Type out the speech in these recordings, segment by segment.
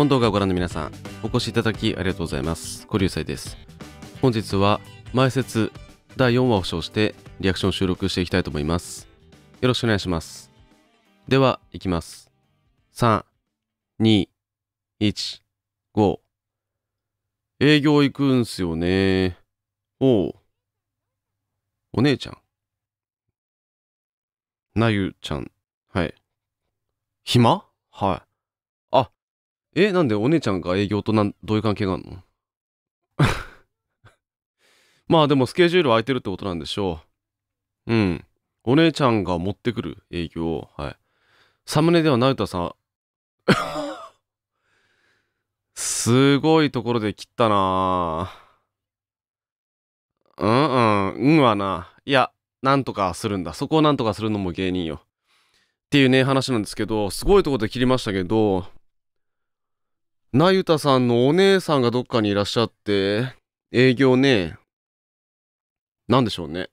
本動画をご覧の皆さん、お越しいただきありがとうございます。小流祭です。本日は、前説第4話を称して、リアクション収録していきたいと思います。よろしくお願いします。では、いきます。3、2、1、5。営業行くんすよね。おう。お姉ちゃん。なゆちゃん。はい。暇はい。え、なんでお姉ちゃんが営業となんどういう関係があるの まあでもスケジュール空いてるってことなんでしょう。うん。お姉ちゃんが持ってくる営業はい。サムネでは成田さん すごいところで切ったなうんうん、うんはな。いや、なんとかするんだ。そこをなんとかするのも芸人よ。っていうね、話なんですけど、すごいとこで切りましたけど、なゆたさんのお姉さんがどっかにいらっしゃって、営業ね、なんでしょうね。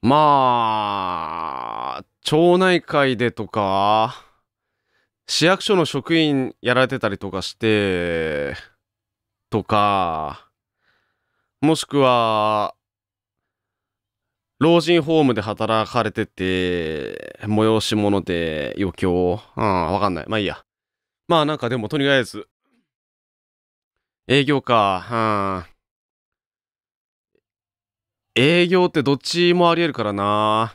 まあ、町内会でとか、市役所の職員やられてたりとかして、とか、もしくは、老人ホームで働かれてて、催し物で余興、うん、わかんない。まあいいや。まあなんかでもとりあえず、営業か、うん。営業ってどっちもありえるからな。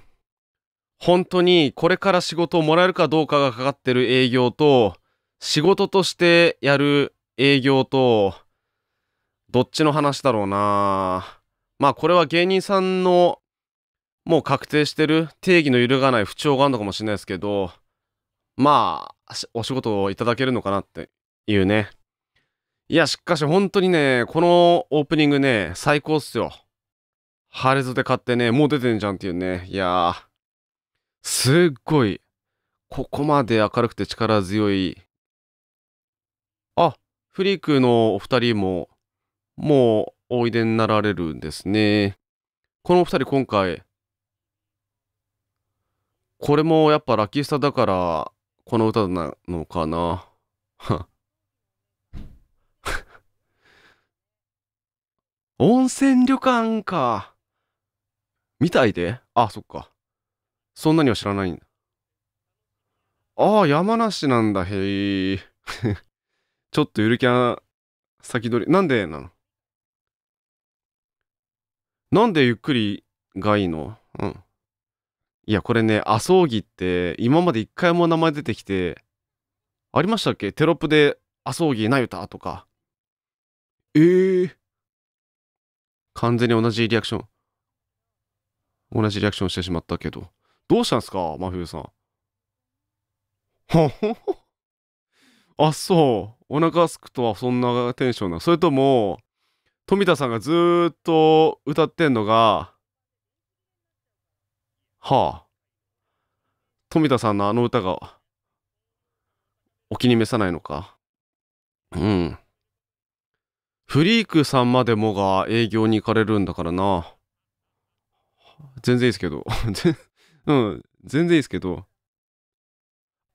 本当にこれから仕事をもらえるかどうかがかかってる営業と、仕事としてやる営業と、どっちの話だろうな。まあこれは芸人さんのもう確定してる定義の揺るがない不調があるのかもしれないですけど、まお仕事をいただけるのかなっていうね。いや、しかし本当にね、このオープニングね、最高っすよ。ハレズで買ってね、もう出てんじゃんっていうね。いやー、すっごい、ここまで明るくて力強い。あ、フリークのお二人も、もうおいでになられるんですね。このお二人今回、これもやっぱラッキースターだから、この歌なのかな 温泉旅館か。みたいであ、そっか。そんなには知らないんだ。ああ、山梨なんだ、へえ。ちょっとゆるキャン先取り。なんでなのなんでゆっくりがいいのうん。いや、これね、麻生木って、今まで一回も名前出てきて、ありましたっけテロップで、麻生木なゆたとか。ええー、完全に同じリアクション。同じリアクションしてしまったけど。どうしたんすか真冬さん。あ、そう。お腹すくとはそんなテンションな。それとも、富田さんがずっと歌ってんのが、はあ富田さんのあの歌がお気に召さないのかうんフリークさんまでもが営業に行かれるんだからな全然いいですけど うん全然いいですけど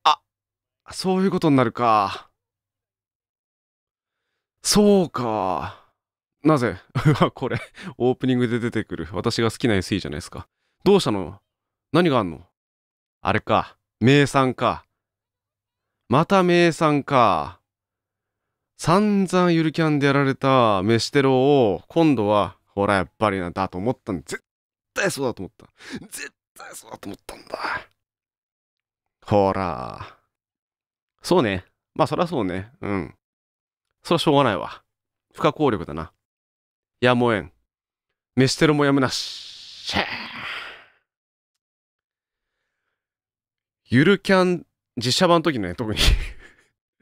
あそういうことになるかそうかなぜ これオープニングで出てくる私が好きな SE じゃないですかどうしたの何があんのあれか。名産か。また名産か。散々ゆるキャンでやられた飯テロを、今度は、ほら、やっぱりなんだと思ったん絶対そうだと思った。絶対そうだと思ったんだ。ほら。そうね。まあ、そりゃそうね。うん。そりゃしょうがないわ。不可抗力だな。やむをえん。飯テロもやむなし。シーゆるキャン実写版の時ね、特に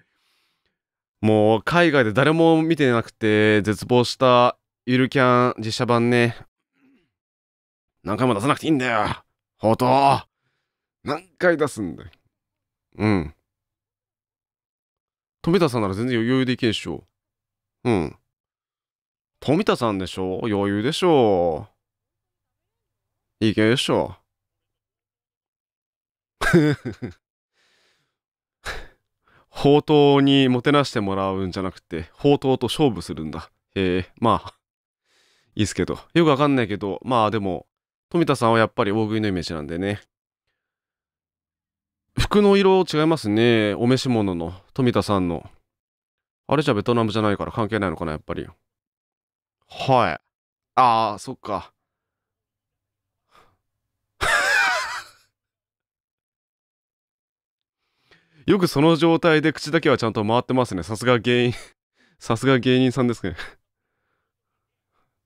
もう海外で誰も見てなくて絶望したゆるキャン実写版ね。何回も出さなくていいんだよ。ほうとう。何回出すんだよ。うん。富田さんなら全然余裕でいけでしょう。うん。富田さんでしょ余裕でしょいけでしょ 宝刀にもてなしてもらうんじゃなくて、宝刀と勝負するんだ。へえ、まあ、いいっすけど。よくわかんないけど、まあでも、富田さんはやっぱり大食いのイメージなんでね。服の色違いますね。お召し物の、富田さんの。あれじゃベトナムじゃないから関係ないのかな、やっぱり。はい。ああ、そっか。よくその状態で口だけはちゃんと回ってますね。さすが芸人、さすが芸人さんですね。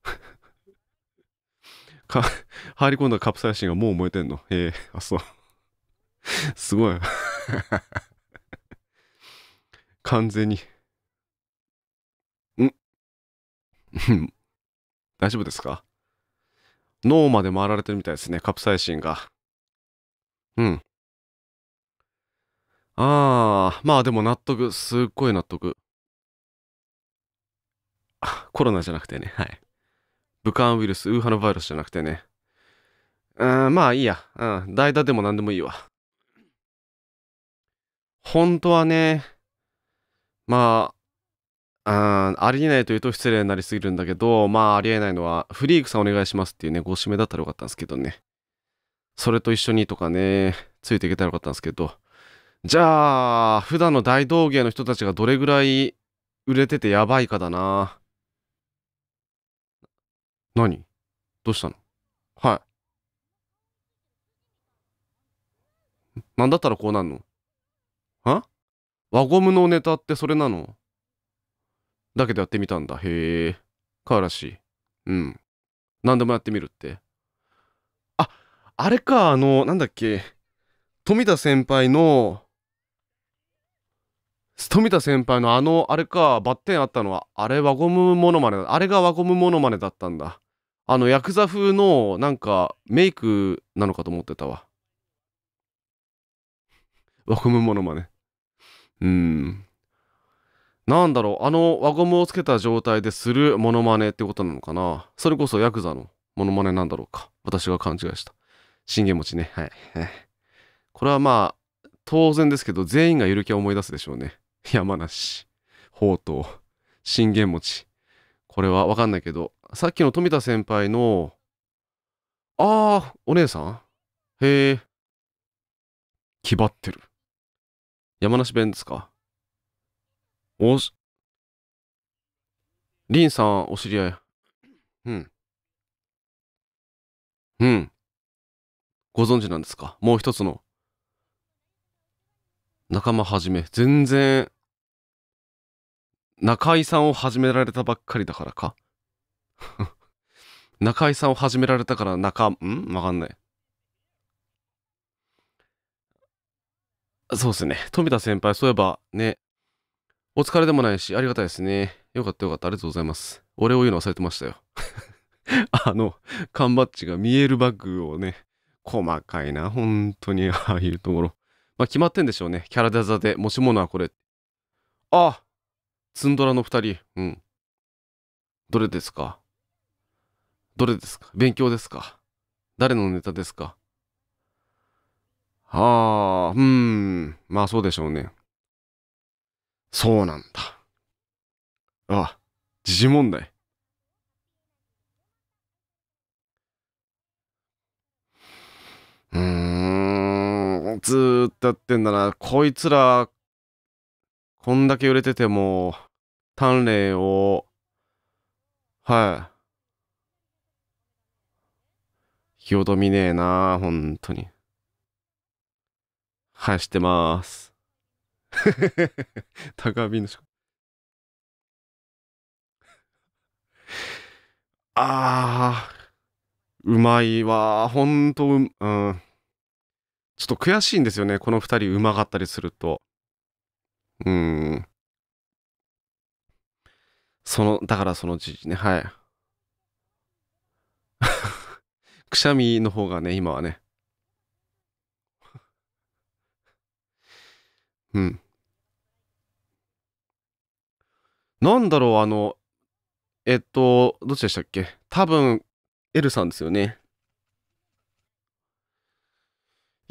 か、入り込んだカプサイシンがもう燃えてんの。へえ、あ、そう。すごい。完全に。ん大丈夫ですか脳まで回られてるみたいですね、カプサイシンが。うん。ああ、まあでも納得。すっごい納得。コロナじゃなくてね。はい。武漢ウイルス、ウーハノバイルスじゃなくてね。うん、まあいいや。うん。代打でも何でもいいわ。本当はね、まあ、うん、ありえないというと失礼になりすぎるんだけど、まあありえないのは、フリークさんお願いしますっていうね、ご指名だったらよかったんですけどね。それと一緒にとかね、ついていけたらよかったんですけど。じゃあ、普段の大道芸の人たちがどれぐらい売れててやばいかだな。何どうしたのはい。なんだったらこうなんのは輪ゴムのネタってそれなのだけどやってみたんだ。へえ。かわらしい。うん。何でもやってみるって。あ、あれか、あの、なんだっけ。富田先輩の富田先輩のあのあれかバッテンあったのはあれ輪ゴムモノマネあれが輪ゴムモノマネだったんだあのヤクザ風のなんかメイクなのかと思ってたわ 輪ゴムモノマネうんなんだろうあの輪ゴムをつけた状態でするモノマネってことなのかなそれこそヤクザのモノマネなんだろうか私が勘違いした信玄餅ねはいこれはまあ当然ですけど全員がゆるキャを思い出すでしょうね 山梨、ほうとう、信玄餅。これはわかんないけど、さっきの富田先輩の、ああ、お姉さんへえ。気張ってる。山梨弁ですかおし、りんさん、お知り合い。うん。うん。ご存知なんですかもう一つの仲間はじめ全然中井さんを始められたばっかりだからか中井 さんを始められたから中んわかんないそうですね富田先輩そういえばねお疲れでもないしありがたいですねよかったよかったありがとうございます俺を言うの忘れてましたよ あの缶バッジが見えるバッグをね細かいな本当に ああいうところまあ、決まってんでしょうねキャラデザで持ち物はこれああツンドラの2人うんどれですかどれですか勉強ですか誰のネタですかああ、うん。まあそうでしょうね。そうなんだ。ああ、時事問題。うーん。ずっとやってんだな。こいつら、こんだけ売れてても、鍛錬を、はい。よどみねえな、ほんとに。走っしてまーす。高火のしあー、うまいわ。ほんとう、うん。ちょっと悔しいんですよね。この2人うまかったりすると。うん。その、だからそのじじね、はい。くしゃみの方がね、今はね。うん。なんだろう、あの、えっと、どっちでしたっけ多分、L さんですよね。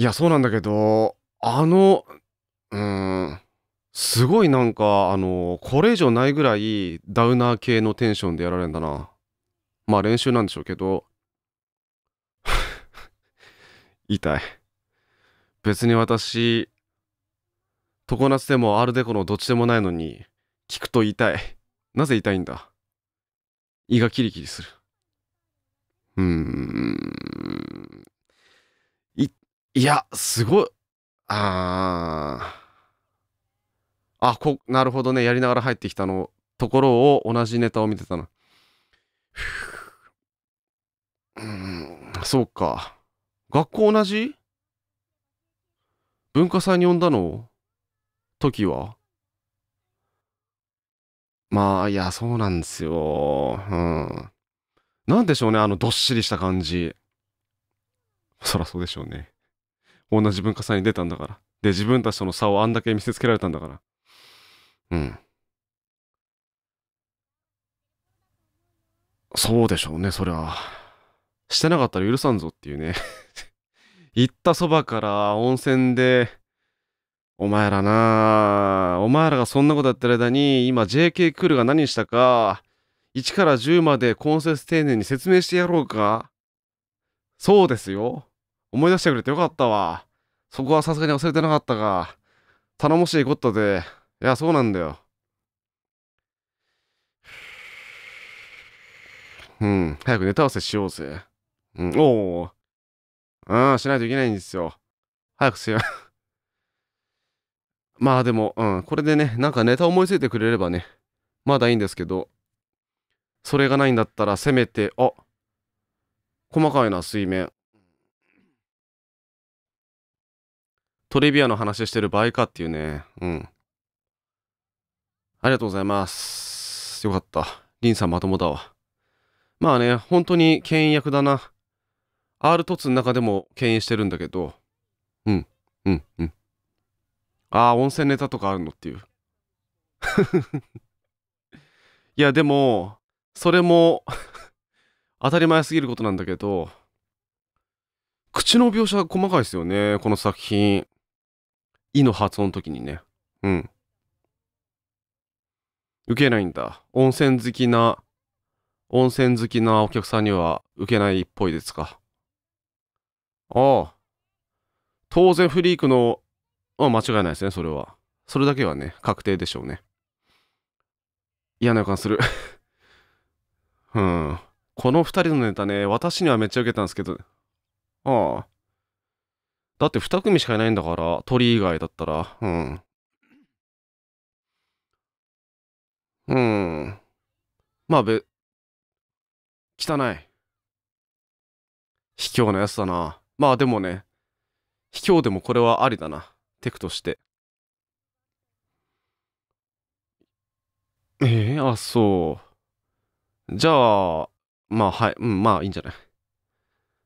いや、そうなんだけど、あの、うーん、すごいなんか、あの、これ以上ないぐらいダウナー系のテンションでやられるんだな。まあ練習なんでしょうけど、痛い。別に私、常夏でもアルデコのどっちでもないのに、聞くと痛い。なぜ痛いんだ胃がキリキリする。うーん。いや、すごい。ああ。あ、こ、なるほどね。やりながら入ってきたの、ところを同じネタを見てたふうん、そうか。学校同じ文化祭に呼んだの時はまあ、いや、そうなんですよ。うん。なんでしょうね、あの、どっしりした感じ。そらそうでしょうね。同じ文化祭に出たんだから。で、自分たちとの差をあんだけ見せつけられたんだから。うん。そうでしょうね、そりゃ。してなかったら許さんぞっていうね 行ったそばから温泉で、お前らなお前らがそんなことやってる間に、今 JK クールが何したか、1から10まで根節丁寧に説明してやろうか。そうですよ。思い出してくれてよかったわ。そこはさすがに忘れてなかったが、頼もしいことで、いや、そうなんだよ。うん、早くネタ合わせしようぜ。うん、おお。うん、しないといけないんですよ。早くせよ。まあでも、うん、これでね、なんかネタ思いついてくれればね、まだいいんですけど、それがないんだったら、せめて、あ細かいな、水面。トリビアの話してる場合かっていうね。うん。ありがとうございます。よかった。リンさんまともだわ。まあね、本当に牽引役だな。R 凸の中でも牽引してるんだけど。うん、うん、うん。ああ、温泉ネタとかあるのっていう。いや、でも、それも 当たり前すぎることなんだけど、口の描写細かいですよね、この作品。いの発音の時にね。うん。受けないんだ。温泉好きな、温泉好きなお客さんには受けないっぽいですか。ああ。当然フリークの、あ間違いないですね、それは。それだけはね、確定でしょうね。嫌な予感する うん。この2人のネタね、私にはめっちゃ受けたんですけど。ああ。だって2組しかいないんだから、鳥以外だったら。うん。うん。まあ、べ、汚い。卑怯なやつだな。まあでもね、卑怯でもこれはありだな。テクとして。ええー、あ、そう。じゃあ、まあはい、うん、まあいいんじゃない。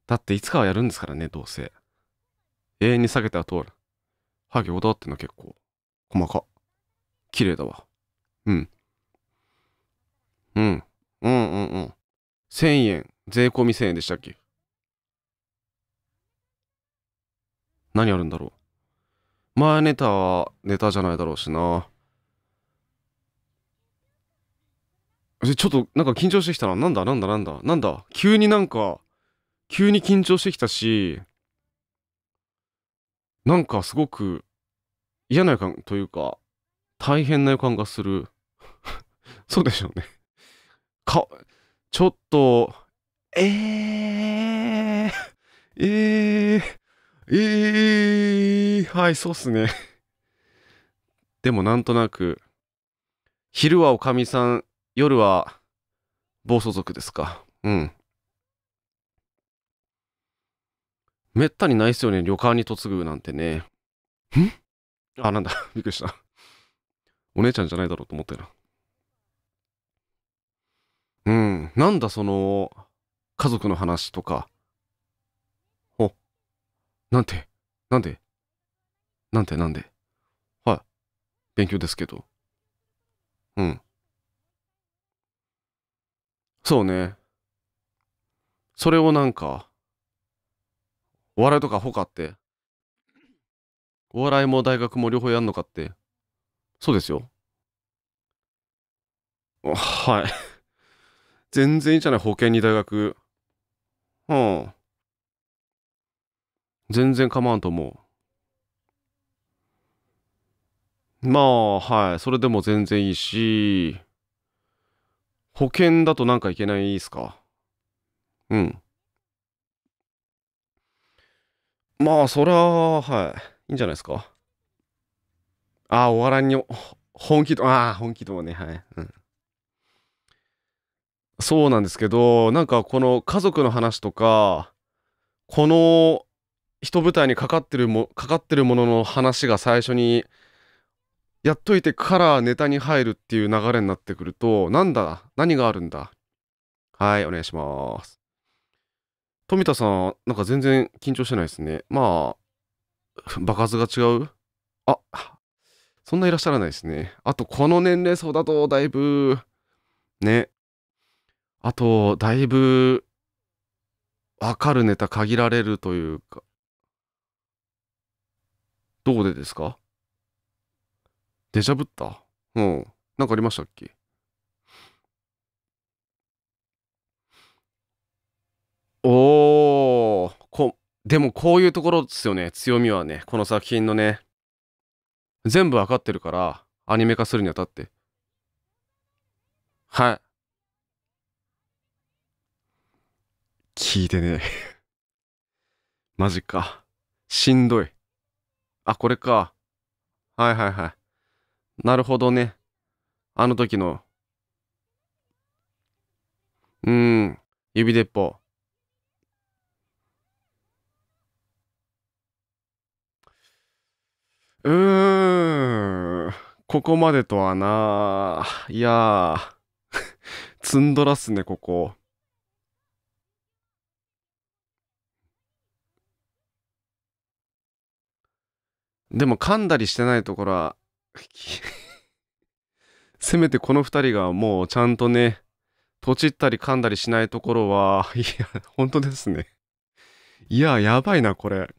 だっていつかはやるんですからね、どうせ。永遠に避けては通る。ハゲこだってんの結構。細か。綺麗だわ。うん。うん。うんうんうん。1000円。税込み1000円でしたっけ何あるんだろう。前ネタはネタじゃないだろうしな。ちょっとなんか緊張してきたな。なんだなんだなんだなんだ。急になんか、急に緊張してきたし、なんかすごく嫌な予感というか、大変な予感がする。そうでしょうね。か、ちょっと、えー、えー、えー、はい、そうっすね。でもなんとなく、昼はおかみさん、夜は暴走族ですか。うん。めったにないっすよね、旅館に嫁ぐなんてね。んあ、なんだ、びっくりした。お姉ちゃんじゃないだろうと思ったよな。うん、なんだその、家族の話とか。お、なんて、なんで、なんて、なんで。はい、勉強ですけど。うん。そうね。それをなんか、お笑いとかほかって。お笑いも大学も両方やんのかって。そうですよ。はい。全然いいじゃない、保険に大学。うん。全然構わんと思う。まあ、はい。それでも全然いいし、保険だとなんかいけないっすか。うん。まあ、そりゃ、はい。いいんじゃないですか。ああ、お笑いに、本気と、ああ、本気ともね、はい。うん。そうなんですけど、なんかこの家族の話とか、この人舞台にかかってるも、かかってるものの話が最初に、やっといてからネタに入るっていう流れになってくると、なんだ何があるんだはい、お願いします。富田さん、なんか全然緊張してないですね。まあ、場数が違うあ、そんないらっしゃらないですね。あと、この年齢層だと、だいぶ、ね。あと、だいぶ、わかるネタ限られるというか。どこでですかデジャブったうん。なんかありましたっけおこでもこういうところですよね強みはねこの作品のね全部わかってるからアニメ化するにあたってはい聞いてね マジかしんどいあこれかはいはいはいなるほどねあの時のうん指鉄砲うーん。ここまでとはな。いやー。ツンドラっすね、ここ。でも噛んだりしてないところは せめてこの2人がもうちゃんとね、とちったり噛んだりしないところは、いや、本当ですね。いや、やばいな、これ。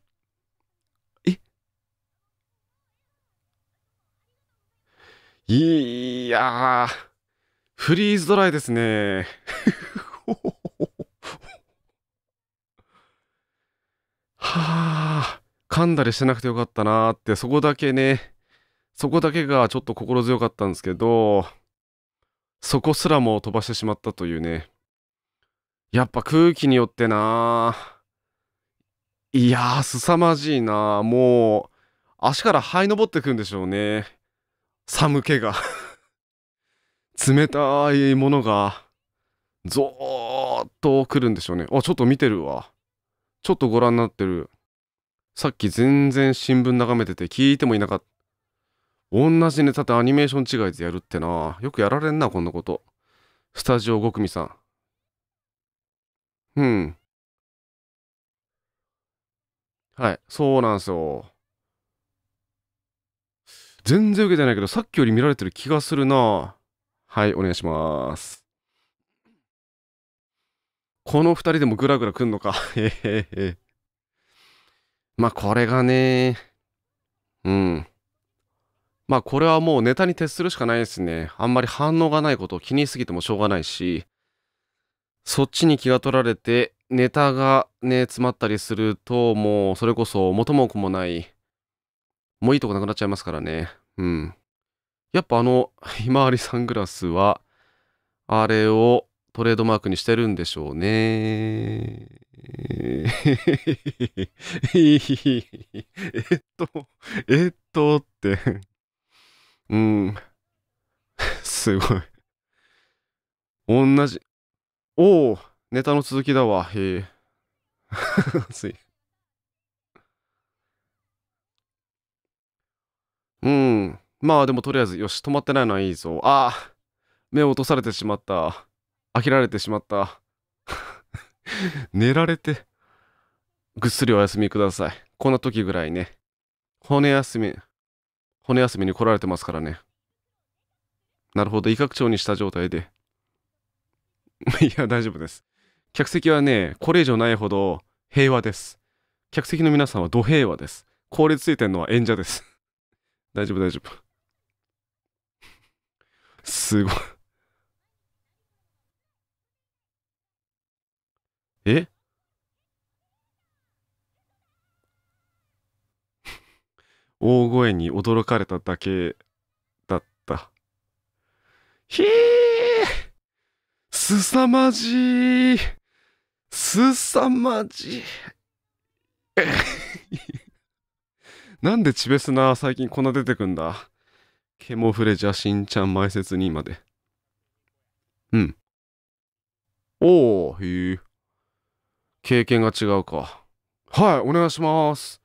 いやー、フリーズドライですね。はあ、噛んだりしてなくてよかったなーって、そこだけね、そこだけがちょっと心強かったんですけど、そこすらも飛ばしてしまったというね。やっぱ空気によってなー。いやー、凄まじいなもう、足から這い登ってくんでしょうね。寒気が冷たいものが、ぞーっと来るんでしょうね。あ、ちょっと見てるわ。ちょっとご覧になってる。さっき全然新聞眺めてて聞いてもいなかった。同じネタでアニメーション違いでやるってな。よくやられんな、こんなこと。スタジオ5組さん。うん。はい、そうなんすよ。全然受けてないけど、さっきより見られてる気がするなはい、お願いします。この二人でもグラグラくんのか。へへへ。まあ、これがね、うん。まあ、これはもうネタに徹するしかないですね。あんまり反応がないことを気にしすぎてもしょうがないし、そっちに気が取られて、ネタがね、詰まったりすると、もう、それこそ元も子もないもういいとこなくなっちゃいますからね。うん。やっぱあの、ひまわりサングラスは、あれをトレードマークにしてるんでしょうね。えっと、えっとってうん。すごい。同じ。おお、ネタの続きだわ。へえ。うんまあでもとりあえずよし止まってないのはいいぞああ目を落とされてしまった飽きられてしまった 寝られてぐっすりお休みくださいこんな時ぐらいね骨休み骨休みに来られてますからねなるほど威嚇調にした状態で いや大丈夫です客席はねこれ以上ないほど平和です客席の皆さんはど平和です凍りついてるのは演者です大丈夫、大丈夫。すごい。え大声に驚かれただけだった。ひーすさまじいすさまじいなんでチベスナ最近こんな出てくんだケモフレ邪神ちゃん前説にまで。うん。おお、へえ。経験が違うか。はい、お願いします。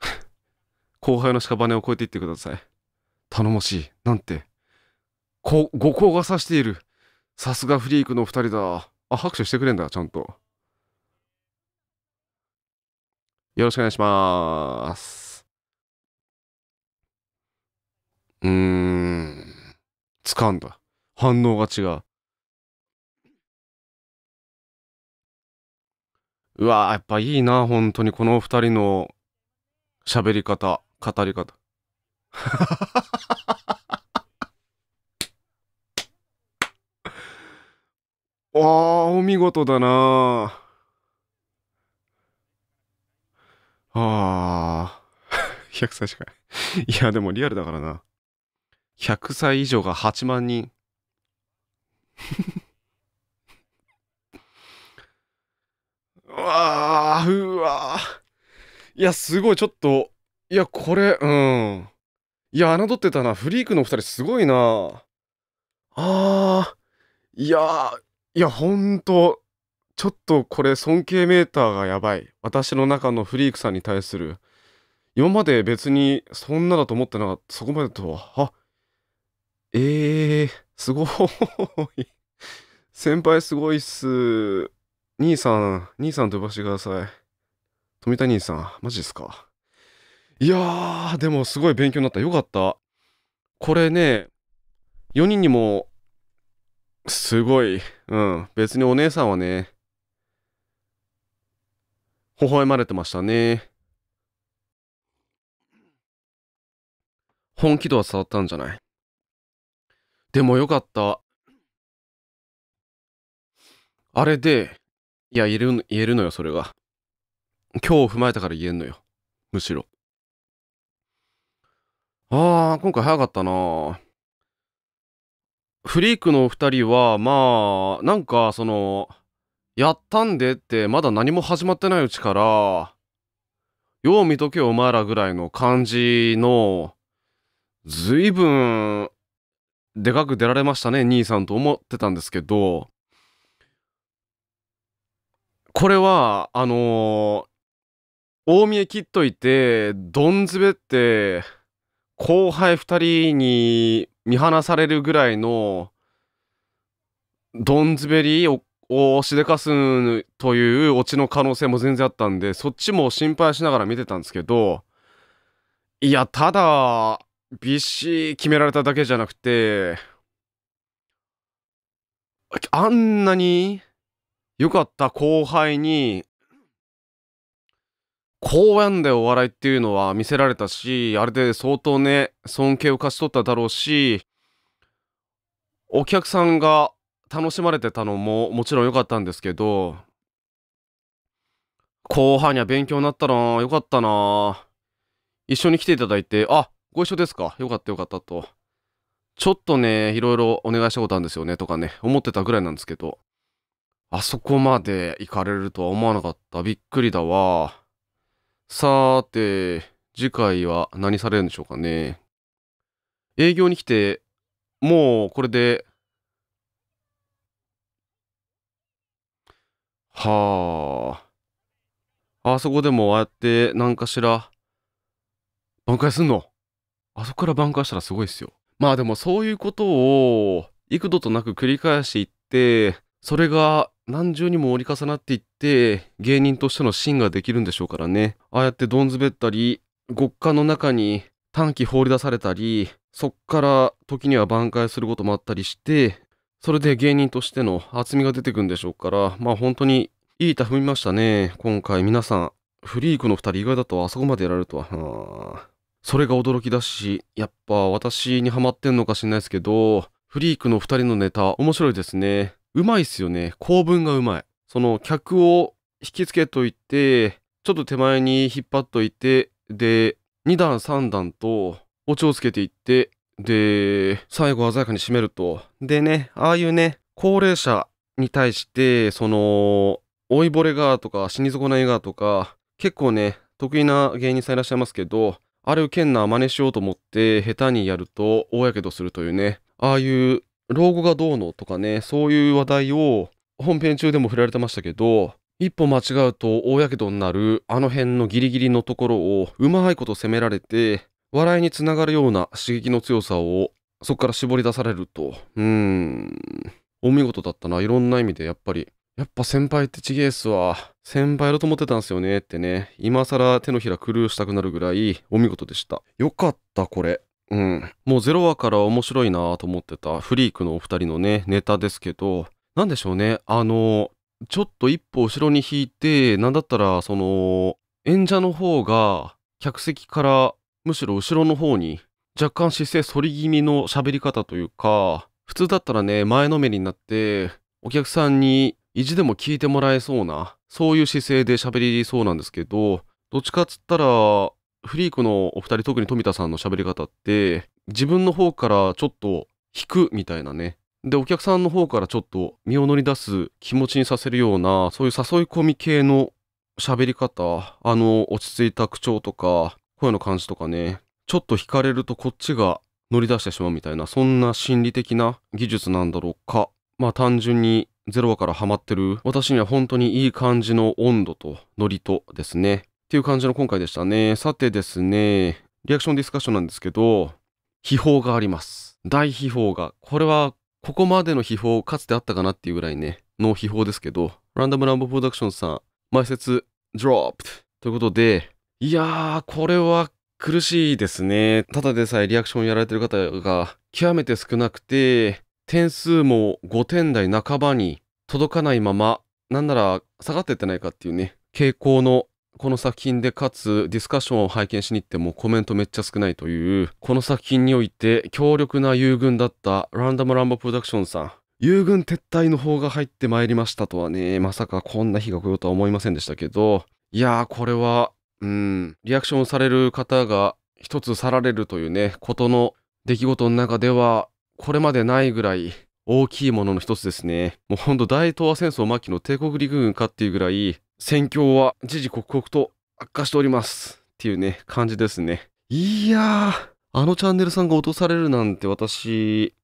後輩の屍を越えていってください。頼もしい。なんて。こ、ご厚が差している。さすがフリークの二人だ。あ、拍手してくれんだ、ちゃんと。よろしくお願いします。うーん。掴んだ。反応が違う。うわやっぱいいな、本当にこの二人の喋り方、語り方。ああ、お見事だなああ。100 歳しかい。いや、でもリアルだからな。100歳以上が8万人。うわあ、うわー。いや、すごい、ちょっと。いや、これ、うん。いや、侮ってたな。フリークの二人すごいな。ああ、いやいや、ほんと。ちょっとこれ尊敬メーターがやばい。私の中のフリークさんに対する。今まで別にそんなだと思ってなかった。そこまでとは。あ、えー、すごい。先輩すごいっす。兄さん、兄さんと呼ばせてください。富田兄さん、マジっすか。いやー、でもすごい勉強になった。よかった。これね、4人にも、すごい。うん。別にお姉さんはね、微笑まれてましたね。本気度は伝わったんじゃないでもよかった。あれで、いや、言える、言えるのよ、それが。今日を踏まえたから言えんのよ。むしろ。ああ、今回早かったな。フリークのお二人は、まあ、なんか、その、やったんでってまだ何も始まってないうちからよう見とけよお前らぐらいの感じのずいぶんでかく出られましたね兄さんと思ってたんですけどこれはあの大見え切っといてどんずべって後輩2人に見放されるぐらいのどんずべりををしでかすというオチの可能性も全然あったんで、そっちも心配しながら見てたんですけど、いや、ただ、ビシ決められただけじゃなくて、あんなに良かった後輩に、こうやんだよお笑いっていうのは見せられたし、あれで相当ね、尊敬を勝ち取っただろうし、お客さんが楽しまれてたのももちろん良かったんですけど、後半には勉強になったな良かったな一緒に来ていただいて、あ、ご一緒ですか良かった良かったと。ちょっとね、いろいろお願いしたことあるんですよね、とかね、思ってたぐらいなんですけど、あそこまで行かれるとは思わなかった。びっくりだわ。さーて、次回は何されるんでしょうかね。営業に来て、もうこれではあ。あそこでもああやって何かしら挽回すんのあそこから挽回したらすごいっすよ。まあでもそういうことを幾度となく繰り返していって、それが何重にも折り重なっていって芸人としての芯ができるんでしょうからね。ああやってどんずべったり、極寒の中に短期放り出されたり、そっから時には挽回することもあったりして、それで芸人としての厚みが出てくるんでしょうから、まあ本当にいいタ踏みましたね。今回皆さん、フリークの二人意外だとあそこまでやられるとは。それが驚きだし、やっぱ私にハマってんのかしんないですけど、フリークの二人のネタ面白いですね。うまいっすよね。構文がうまい。その客を引きつけといて、ちょっと手前に引っ張っといて、で、二段三段と、お茶をつけていって、で、最後鮮やかに締めると。でね、ああいうね、高齢者に対して、その、老いぼれがとか、死に損ないがとか、結構ね、得意な芸人さんいらっしゃいますけど、あれを剣な真似しようと思って、下手にやると大やけどするというね、ああいう老後がどうのとかね、そういう話題を本編中でも触れられてましたけど、一歩間違うと大やけどになるあの辺のギリギリのところをうまいこと攻められて、笑いにつながるような刺激の強さをそこから絞り出されるとうんお見事だったないろんな意味でやっぱりやっぱ先輩ってちげえっすわ先輩だと思ってたんすよねってね今更手のひら狂うしたくなるぐらいお見事でしたよかったこれうんもうゼロ話から面白いなと思ってたフリークのお二人のねネタですけど何でしょうねあのちょっと一歩後ろに引いて何だったらその演者の方が客席からむしろ後ろの方に若干姿勢反り気味の喋り方というか、普通だったらね、前のめりになって、お客さんに意地でも聞いてもらえそうな、そういう姿勢で喋りそうなんですけど、どっちかっつったら、フリークのお二人、特に富田さんの喋り方って、自分の方からちょっと引くみたいなね。で、お客さんの方からちょっと身を乗り出す気持ちにさせるような、そういう誘い込み系の喋り方、あの、落ち着いた口調とか、声の感じとかね、ちょっと惹かれるとこっちが乗り出してしまうみたいな、そんな心理的な技術なんだろうか。まあ単純にゼロ話からハマってる、私には本当にいい感じの温度とノリとですね。っていう感じの今回でしたね。さてですね、リアクションディスカッションなんですけど、秘宝があります。大秘宝が。これは、ここまでの秘宝かつてあったかなっていうぐらいね、の秘宝ですけど、ランダムランボプロダクションさん、前説、ドロップということで、いやー、これは苦しいですね。ただでさえリアクションやられてる方が極めて少なくて、点数も5点台半ばに届かないまま、なんなら下がってってないかっていうね、傾向のこの作品でかつディスカッションを拝見しに行ってもコメントめっちゃ少ないというこの作品において強力な友軍だったランダムランボプロダクションさん友軍撤退の方が入ってまいりましたとはねまさかこんな日が来ようとは思いませんでしたけどいやーこれはうん、リアクションされる方が一つ去られるというね、ことの出来事の中では、これまでないぐらい大きいものの一つですね。もうほんと大東亜戦争末期の帝国陸軍かっていうぐらい、戦況は時々刻々と悪化しております。っていうね、感じですね。いやー、あのチャンネルさんが落とされるなんて私、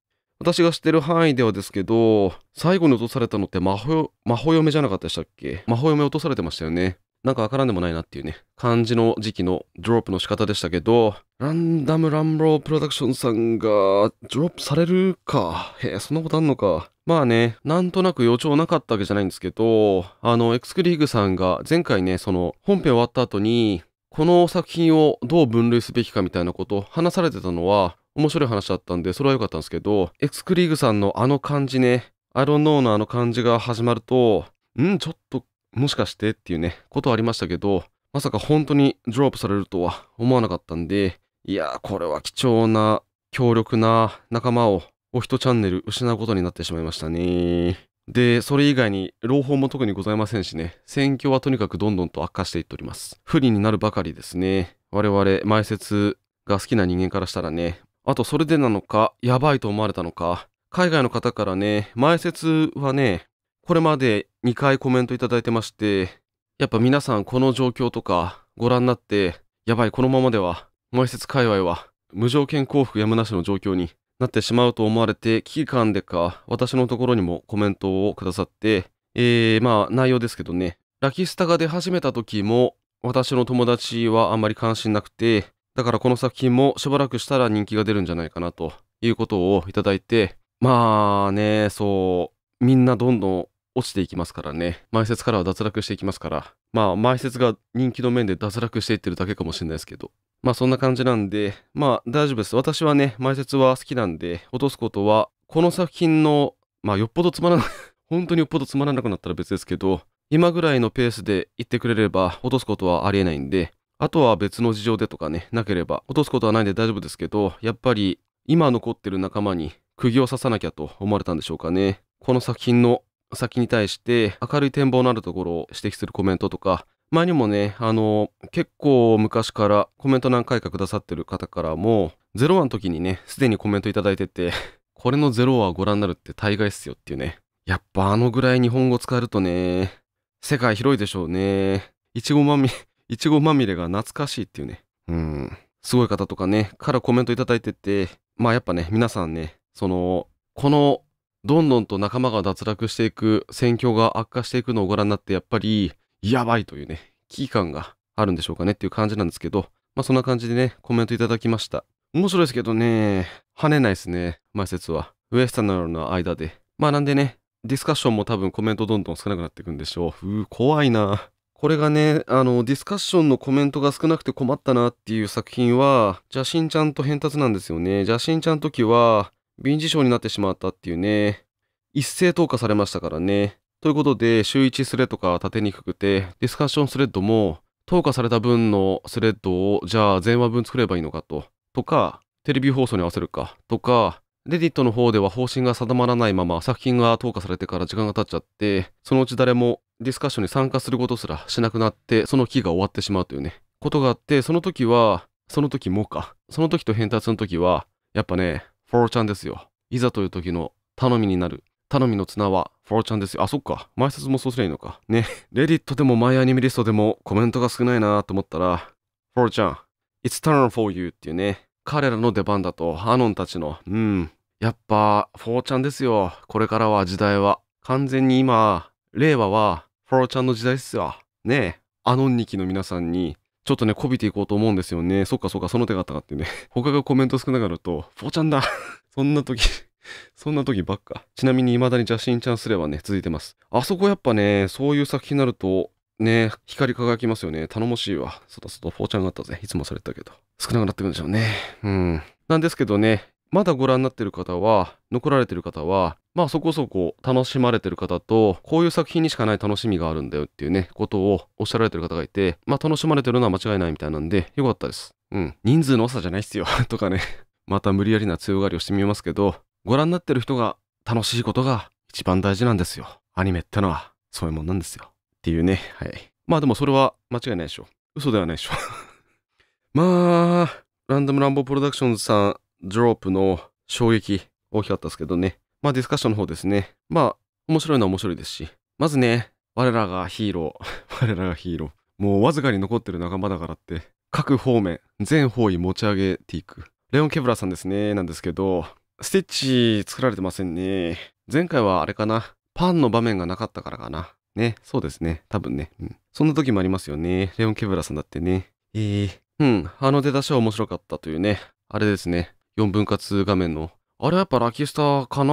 私が知ってる範囲ではですけど、最後に落とされたのって魔法、魔法嫁じゃなかったでしたっけ魔法嫁落とされてましたよね。なんかわからんでもないなっていうね、感じの時期のドロップの仕方でしたけど、ランダムランロープロダクションさんがドロップされるか。へえ、そんなことあんのか。まあね、なんとなく予兆なかったわけじゃないんですけど、あの、エクスクリーグさんが前回ね、その本編終わった後に、この作品をどう分類すべきかみたいなことを話されてたのは、面白い話だったんで、それは良かったんですけど、エクスクリーグさんのあの感じね、I don't know のあの感じが始まると、んちょっともしかしてっていうね、ことありましたけど、まさか本当にドロップされるとは思わなかったんで、いやこれは貴重な、強力な仲間を、お一チャンネル失うことになってしまいましたね。で、それ以外に、朗報も特にございませんしね、戦況はとにかくどんどんと悪化していっております。不利になるばかりですね。我々、前説が好きな人間からしたらね、あとそれでなのか、やばいと思われたのか、海外の方からね、前説はね、これまで2回コメントいただいてまして、やっぱ皆さんこの状況とかご覧になって、やばい、このままでは、前節界隈は無条件降伏やむなしの状況になってしまうと思われて、危機感でか、私のところにもコメントをくださって、えー、まあ内容ですけどね、ラキスタが出始めた時も、私の友達はあんまり関心なくて、だからこの作品もしばらくしたら人気が出るんじゃないかなということをいただいて、まあね、そう、みんなどんどん落ちていきますからね。前説からは脱落していきますから。まあ、前説が人気の面で脱落していってるだけかもしれないですけど。まあ、そんな感じなんで、まあ、大丈夫です。私はね、前説は好きなんで、落とすことは、この作品の、まあ、よっぽどつまらない 本当によっぽどつまらなくなったら別ですけど、今ぐらいのペースで行ってくれれば、落とすことはありえないんで、あとは別の事情でとかね、なければ、落とすことはないんで大丈夫ですけど、やっぱり、今残ってる仲間に、釘を刺さなきゃと思われたんでしょうかね。この作品の先に対して明るい展望のあるところを指摘するコメントとか、前にもね、あの、結構昔からコメント何回かくださってる方からも、0話の時にね、すでにコメントいただいてて、これの0話はご覧になるって大概っすよっていうね。やっぱあのぐらい日本語使えるとね、世界広いでしょうね。いちごまみ、いちごまみれが懐かしいっていうね。うん。すごい方とかね、からコメントいただいてて、まあやっぱね、皆さんね、その、このどんどんと仲間が脱落していく、戦況が悪化していくのをご覧になって、やっぱり、やばいというね、危機感があるんでしょうかねっていう感じなんですけど、まあそんな感じでね、コメントいただきました。面白いですけどね、跳ねないですね、前説は。ウエスタナルの間で。まあなんでね、ディスカッションも多分コメントどんどん少なくなっていくんでしょう。うー、怖いな。これがね、あの、ディスカッションのコメントが少なくて困ったなっていう作品は、邪神ちゃんと変達なんですよね。邪神ちゃん時は、臨時賞になってしまったっていうね、一斉投下されましたからね。ということで、週1スレッドが立てにくくて、ディスカッションスレッドも、投下された分のスレッドを、じゃあ全話分作ればいいのかと。とか、テレビ放送に合わせるか。とか、レディットの方では方針が定まらないまま作品が投下されてから時間が経っちゃって、そのうち誰もディスカッションに参加することすらしなくなって、その期が終わってしまうというね、ことがあって、その時は、その時もか。その時と変達の時は、やっぱね、4ちゃんですよ。いざという時の頼みになる。頼みの綱は4ちゃんですよ。あ、そっか。前説もそうすりゃいいのか。ね、レディットでもマイアニメリストでもコメントが少ないなと思ったら、フォーちゃん、It's turn for you っていうね、彼らの出番だと、アノンたちの、うん、やっぱフォーちゃんですよ。これからは時代は。完全に今、令和はフォーちゃんの時代っすよ。ねえ、アノンニキの皆さんにちょっとね、こびていこうと思うんですよね。そっかそっか、その手があったかってね。他がコメント少なくなると、フォーちゃんだ そんな時そんな時ばっか。ちなみに未だに邪神ちゃんすればね、続いてます。あそこやっぱね、そういう作品になると、ね、光り輝きますよね。頼もしいわ。そとそた、フォーちゃんがあったぜ。いつもされたけど。少なくなってくるんでしょうね。うん。なんですけどね、まだご覧になってる方は、残られてる方は、まあそこそこ楽しまれてる方と、こういう作品にしかない楽しみがあるんだよっていうね、ことをおっしゃられてる方がいて、まあ楽しまれてるのは間違いないみたいなんで、よかったです。うん。人数の多さじゃないっすよ とかねまた無理やりな強がりをしてみますけど、ご覧になってる人が楽しいことが一番大事なんですよ。アニメってのは、そういうもんなんですよ。っていうね、はい。まあでもそれは間違いないでしょ。嘘ではないでしょ。まあ、ランダムランボープロダクションズさんドロップの衝撃大きかったですけどね。まあディスカッションの方ですね。まあ面白いのは面白いですし。まずね、我らがヒーロー。我らがヒーロー。もうわずかに残ってる仲間だからって、各方面、全方位持ち上げていく。レオン・ケブラさんですね。なんですけど、ステッチ作られてませんね。前回はあれかな。パンの場面がなかったからかな。ね、そうですね。多分ね。うん、そんな時もありますよね。レオン・ケブラさんだってね。えー、うん、あの出だしは面白かったというね。あれですね。4分割画面の。あれやっぱラキスタかな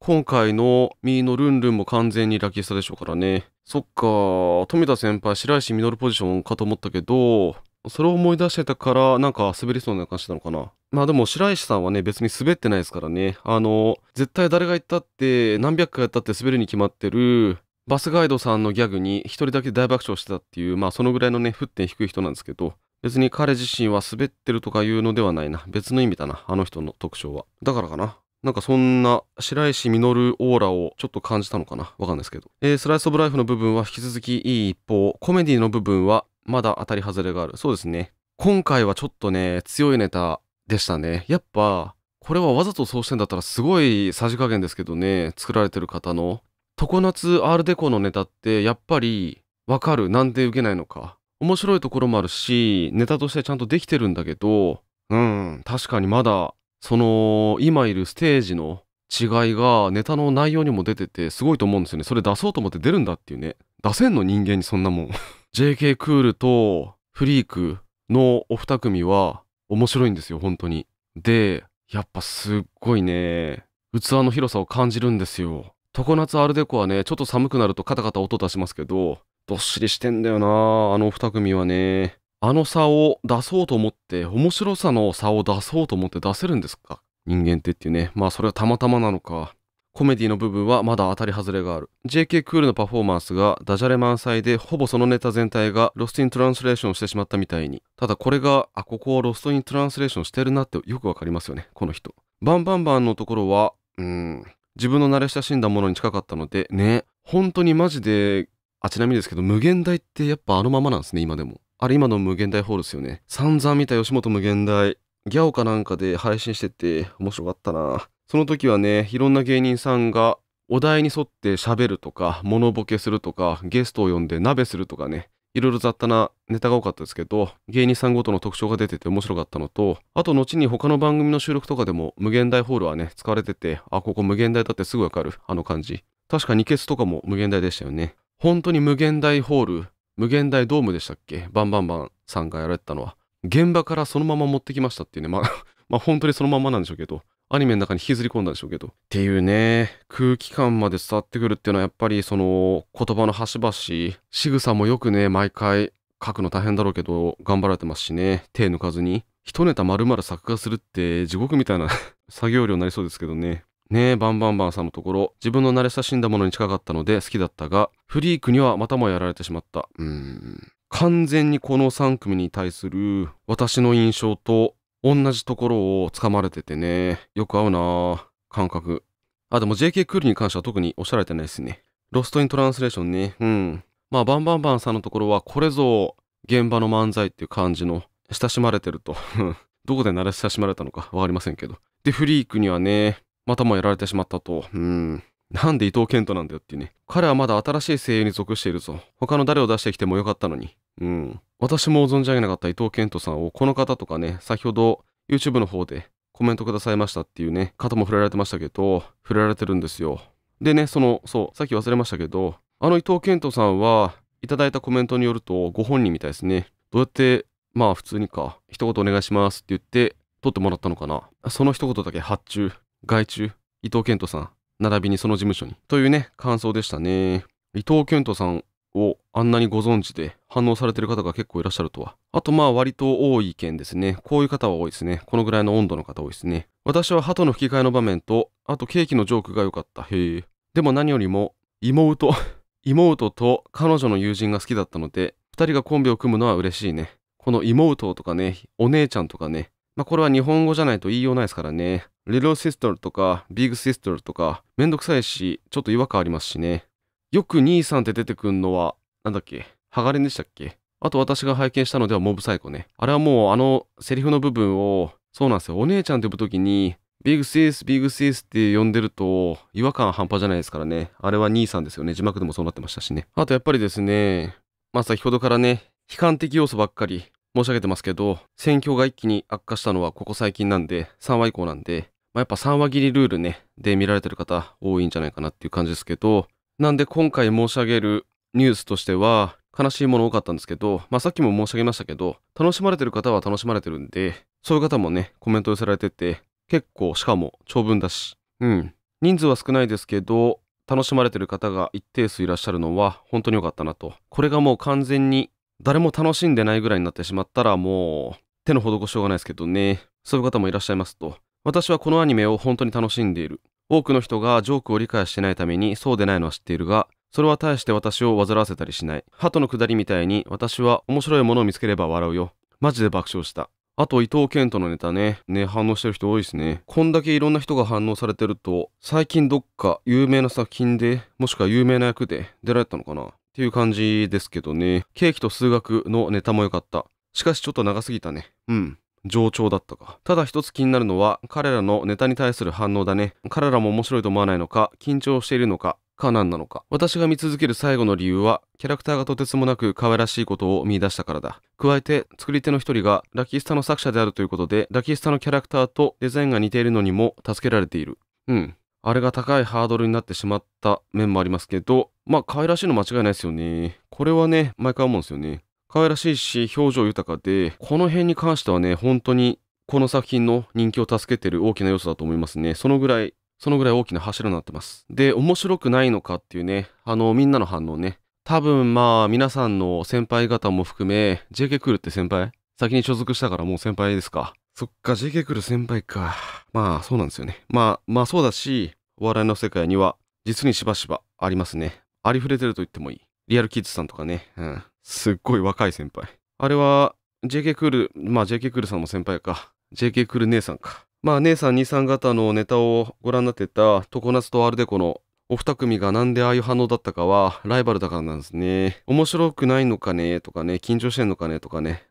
今回のミーのルンルンも完全にラキスタでしょうからね。そっか、富田先輩、白石ミノルポジションかと思ったけど、それを思い出してたから、なんか滑りそうな感じなのかな。まあでも白石さんはね、別に滑ってないですからね。あの、絶対誰が言ったって、何百回やったって滑るに決まってる、バスガイドさんのギャグに一人だけ大爆笑してたっていう、まあそのぐらいのね、沸点低い人なんですけど、別に彼自身は滑ってるとかいうのではないな。別の意味だな。あの人の特徴は。だからかな。なんかそんな白石実オーラをちょっと感じたのかなわかんないですけど、えー、スライスオブライフの部分は引き続きいい一方、コメディの部分はまだ当たり外れがある。そうですね。今回はちょっとね、強いネタでしたね。やっぱ、これはわざとそうしてんだったらすごいさじ加減ですけどね、作られてる方の。常夏アールデコのネタってやっぱりわかる。なんで受けないのか。面白いところもあるし、ネタとしてちゃんとできてるんだけど、うん、確かにまだ、その、今いるステージの違いがネタの内容にも出ててすごいと思うんですよね。それ出そうと思って出るんだっていうね。出せんの人間にそんなもん。JK クールとフリークのお二組は面白いんですよ、本当に。で、やっぱすっごいね、器の広さを感じるんですよ。常夏アルデコはね、ちょっと寒くなるとカタカタ音出しますけど、どっしりしてんだよなあの2組はねあの差を出そうと思って面白さの差を出そうと思って出せるんですか人間ってっていうねまあそれはたまたまなのかコメディの部分はまだ当たり外れがある JK クールのパフォーマンスがダジャレ満載でほぼそのネタ全体がロストイントランスレーションしてしまったみたいにただこれがあここをロストイントランスレーションしてるなってよくわかりますよねこの人バンバンバンのところはうん自分の慣れ親しんだものに近かったのでね本当にマジであ、ちなみにですけど、無限大ってやっぱあのままなんですね、今でも。あれ今の無限大ホールですよね。散々見た吉本無限大、ギャオかなんかで配信してて面白かったな。その時はね、いろんな芸人さんがお題に沿って喋るとか、モノボケするとか、ゲストを呼んで鍋するとかね、いろいろ雑多なネタが多かったですけど、芸人さんごとの特徴が出てて面白かったのと、あと後に他の番組の収録とかでも無限大ホールはね、使われてて、あ、ここ無限大だってすぐわかる、あの感じ。確か二ケツとかも無限大でしたよね。本当に無限大ホール、無限大ドームでしたっけバンバンバンさんがやられてたのは。現場からそのまま持ってきましたっていうね。まあ、まあ本当にそのままなんでしょうけど。アニメの中に引きずり込んだんでしょうけど。っていうね、空気感まで伝わってくるっていうのはやっぱりその言葉の端々、仕草もよくね、毎回書くの大変だろうけど、頑張られてますしね、手抜かずに。一ネタ丸々作画するって地獄みたいな 作業量になりそうですけどね。ねえ、バンバンバンさんのところ、自分の慣れ親しんだものに近かったので好きだったが、フリークにはまたもやられてしまった。うん。完全にこの3組に対する私の印象と同じところをつかまれててね。よく合うな感覚。あ、でも JK クールに関しては特におっしゃられてないですね。ロストイントランスレーションね。うん。まあ、バンバンバンさんのところは、これぞ現場の漫才っていう感じの、親しまれてると。どこで慣れ親しまれたのかわかりませんけど。で、フリークにはね、またもやられてしまったと。うん。なんで伊藤健人なんだよってね。彼はまだ新しい声優に属しているぞ。他の誰を出してきてもよかったのに。うん。私も存じ上げなかった伊藤健人さんを、この方とかね、先ほど YouTube の方でコメントくださいましたっていうね、方も触れられてましたけど、触れられてるんですよ。でね、その、そう、さっき忘れましたけど、あの伊藤健人さんは、いただいたコメントによると、ご本人みたいですね。どうやって、まあ普通にか、一言お願いしますって言って、撮ってもらったのかな。その一言だけ発注。外注、伊藤健人さん、並びにその事務所に、というね、感想でしたね。伊藤健人さんをあんなにご存知で反応されてる方が結構いらっしゃるとは。あとまあ割と多い意見ですね。こういう方は多いですね。このぐらいの温度の方多いですね。私は鳩の吹き替えの場面と、あとケーキのジョークが良かった。へえ。でも何よりも、妹、妹と彼女の友人が好きだったので、2人がコンビを組むのは嬉しいね。この妹とかね、お姉ちゃんとかね、まあ、これは日本語じゃないと言いようないですからね。Little Sister とか Big Sister とかめんどくさいし、ちょっと違和感ありますしね。よく兄さんって出てくんのは、なんだっけハガレンでしたっけあと私が拝見したのではモブサイコね。あれはもうあのセリフの部分を、そうなんですよ。お姉ちゃんって呼ぶときに、Big シ i ス、ビ i グ s ースって呼んでると、違和感半端じゃないですからね。あれは兄さんですよね。字幕でもそうなってましたしね。あとやっぱりですね、まあ先ほどからね、悲観的要素ばっかり。申し上げてますけど、戦況が一気に悪化したのはここ最近なんで、3話以降なんで、まあ、やっぱ3話切りルールね、で見られてる方多いんじゃないかなっていう感じですけど、なんで今回申し上げるニュースとしては、悲しいもの多かったんですけど、まあ、さっきも申し上げましたけど、楽しまれてる方は楽しまれてるんで、そういう方もね、コメント寄せられてて、結構、しかも長文だし、うん。人数は少ないですけど、楽しまれてる方が一定数いらっしゃるのは本当に良かったなと。これがもう完全に誰も楽しんでないぐらいになってしまったらもう手の施しようがないですけどね。そういう方もいらっしゃいますと。私はこのアニメを本当に楽しんでいる。多くの人がジョークを理解してないためにそうでないのは知っているが、それは大して私を煩わせたりしない。鳩のくだりみたいに私は面白いものを見つければ笑うよ。マジで爆笑した。あと伊藤健人のネタね。ね、反応してる人多いですね。こんだけいろんな人が反応されてると、最近どっか有名な作品で、もしくは有名な役で出られたのかなっていう感じですけどね。ケーキと数学のネタも良かった。しかしちょっと長すぎたね。うん。冗長だったか。ただ一つ気になるのは、彼らのネタに対する反応だね。彼らも面白いと思わないのか、緊張しているのか、かなんなのか。私が見続ける最後の理由は、キャラクターがとてつもなく可愛らしいことを見出したからだ。加えて、作り手の一人がラキスタの作者であるということで、ラキスタのキャラクターとデザインが似ているのにも助けられている。うん。あれが高いハードルになってしまった面もありますけど、まあ、可愛らしいの間違いないですよね。これはね、毎回思うんですよね。可愛らしいし、表情豊かで、この辺に関してはね、本当にこの作品の人気を助けてる大きな要素だと思いますね。そのぐらい、そのぐらい大きな柱になってます。で、面白くないのかっていうね、あの、みんなの反応ね。多分まあ、皆さんの先輩方も含め、JK クールって先輩先に所属したからもう先輩ですか。そっか、JK クール先輩か。まあ、そうなんですよね。まあ、まあそうだし、お笑いの世界には、実にしばしばありますね。ありふれてると言ってもいい。リアルキッズさんとかね、うん。すっごい若い先輩。あれは、JK クール、まあ JK クールさんも先輩か。JK クール姉さんか。まあ姉さん、兄さん方のネタをご覧になってた、常夏とアルデコのお二組がなんでああいう反応だったかは、ライバルだからなんですね。面白くないのかねとかね、緊張してんのかねとかね、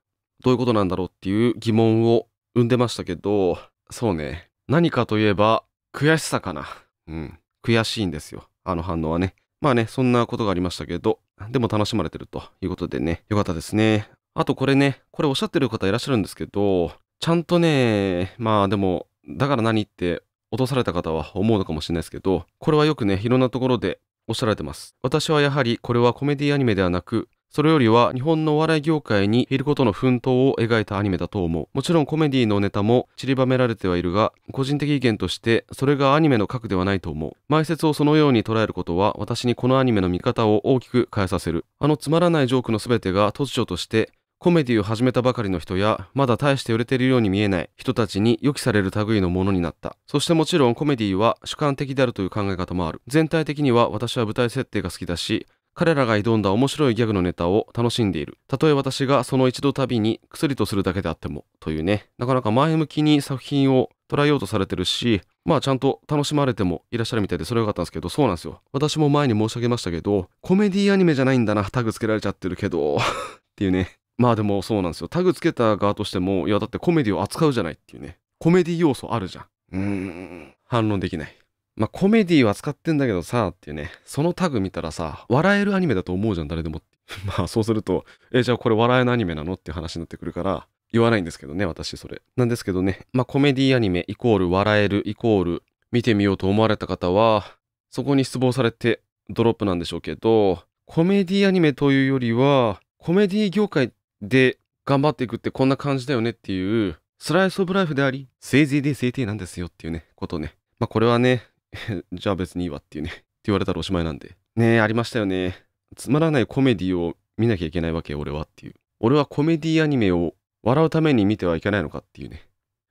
どういうことなんだろうっていう疑問を生んでましたけど、そうね。何かといえば、悔しさかな。うん。悔しいんですよ。あの反応はね。まあね、そんなことがありましたけど、でも楽しまれてるということでね、よかったですね。あとこれね、これおっしゃってる方いらっしゃるんですけど、ちゃんとね、まあでも、だから何って落とされた方は思うのかもしれないですけど、これはよくね、いろんなところでおっしゃられてます。私はやはりこれはコメディアニメではなく、それよりは日本のお笑い業界にいることの奮闘を描いたアニメだと思う。もちろんコメディのネタも散りばめられてはいるが、個人的意見としてそれがアニメの核ではないと思う。前説をそのように捉えることは私にこのアニメの見方を大きく変えさせる。あのつまらないジョークの全てが突如としてコメディを始めたばかりの人や、まだ大して売れているように見えない人たちに予期される類のものになった。そしてもちろんコメディは主観的であるという考え方もある。全体的には私は舞台設定が好きだし、彼らが挑んだ面白いギャグのネタを楽しんでいる。たとえ私がその一度旅に薬とするだけであっても、というね、なかなか前向きに作品を捉えようとされてるし、まあちゃんと楽しまれてもいらっしゃるみたいでそれよかったんですけど、そうなんですよ。私も前に申し上げましたけど、コメディアニメじゃないんだな、タグつけられちゃってるけど、っていうね。まあでもそうなんですよ。タグつけた側としても、いやだってコメディを扱うじゃないっていうね。コメディ要素あるじゃん。うーん、反論できない。まあ、コメディは使ってんだけどさ、っていうね、そのタグ見たらさ、笑えるアニメだと思うじゃん、誰でも。まあ、そうすると、え、じゃあこれ笑えのアニメなのって話になってくるから、言わないんですけどね、私それ。なんですけどね、まあ、コメディアニメイコール笑えるイコール見てみようと思われた方は、そこに失望されてドロップなんでしょうけど、コメディアニメというよりは、コメディ業界で頑張っていくってこんな感じだよねっていう、スライスオブライフであり、ぜいで制定なんですよっていうね、ことね。まあこれはね、じゃあ別にいいわっていうね。って言われたらおしまいなんで。ねえ、ありましたよね。つまらないコメディを見なきゃいけないわけ、俺はっていう。俺はコメディアニメを笑うために見てはいけないのかっていうね。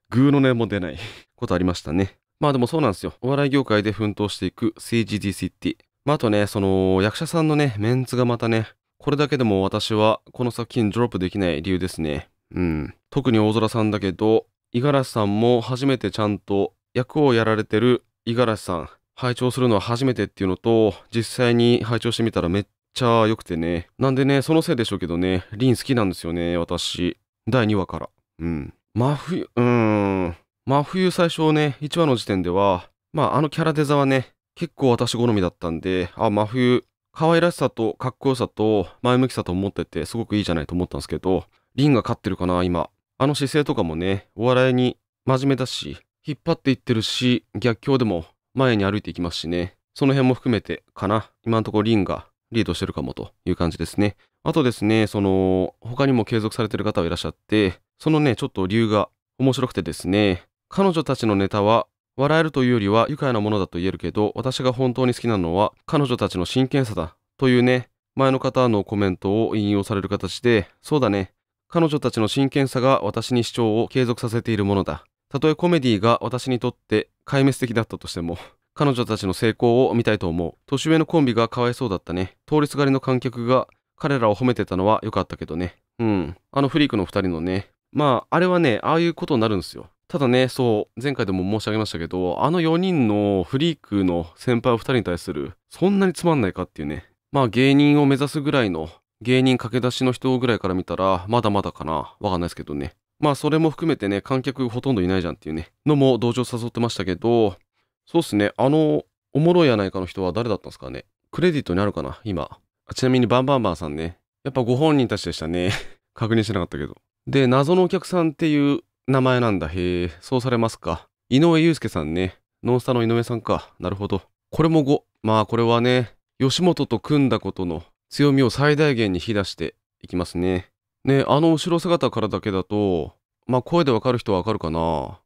グーの音も出ない ことありましたね。まあでもそうなんですよ。お笑い業界で奮闘していく CGDCT。まああとね、その役者さんのね、メンツがまたね、これだけでも私はこの作品ドロップできない理由ですね。うん。特に大空さんだけど、五十嵐さんも初めてちゃんと役をやられてる五十嵐さん、拝聴するのは初めてっていうのと、実際に拝聴してみたらめっちゃ良くてね。なんでね、そのせいでしょうけどね、リン好きなんですよね、私。第2話から。うん。真冬、うーん。真冬最初ね、1話の時点では、まああのキャラデザはね、結構私好みだったんで、あ、真冬、可愛らしさとかっこよさと前向きさと思ってて、すごくいいじゃないと思ったんですけど、リンが勝ってるかな、今。あの姿勢とかもね、お笑いに真面目だし、引っ張っていってるし、逆境でも前に歩いていきますしね。その辺も含めてかな。今のところリンがリードしてるかもという感じですね。あとですね、その、他にも継続されてる方はいらっしゃって、そのね、ちょっと理由が面白くてですね、彼女たちのネタは、笑えるというよりは愉快なものだと言えるけど、私が本当に好きなのは彼女たちの真剣さだというね、前の方のコメントを引用される形で、そうだね、彼女たちの真剣さが私に主張を継続させているものだたとえコメディが私にとって壊滅的だったとしても、彼女たちの成功を見たいと思う。年上のコンビがかわいそうだったね。通りすがりの観客が彼らを褒めてたのは良かったけどね。うん。あのフリークの二人のね。まあ、あれはね、ああいうことになるんですよ。ただね、そう、前回でも申し上げましたけど、あの4人のフリークの先輩2人に対する、そんなにつまんないかっていうね。まあ芸人を目指すぐらいの、芸人駆け出しの人ぐらいから見たら、まだまだかな。わかんないですけどね。まあそれも含めてね、観客ほとんどいないじゃんっていうね、のも同情誘ってましたけど、そうっすね、あの、おもろいやないかの人は誰だったんですかね。クレディットにあるかな、今。ちなみにバンバンバンさんね、やっぱご本人たちでしたね。確認してなかったけど。で、謎のお客さんっていう名前なんだ。へえ、そうされますか。井上祐介さんね。ノンスタの井上さんか。なるほど。これも5。まあこれはね、吉本と組んだことの強みを最大限に引き出していきますね。ねえ、あの後ろ姿からだけだと、まあ声でわかる人はわかるかな。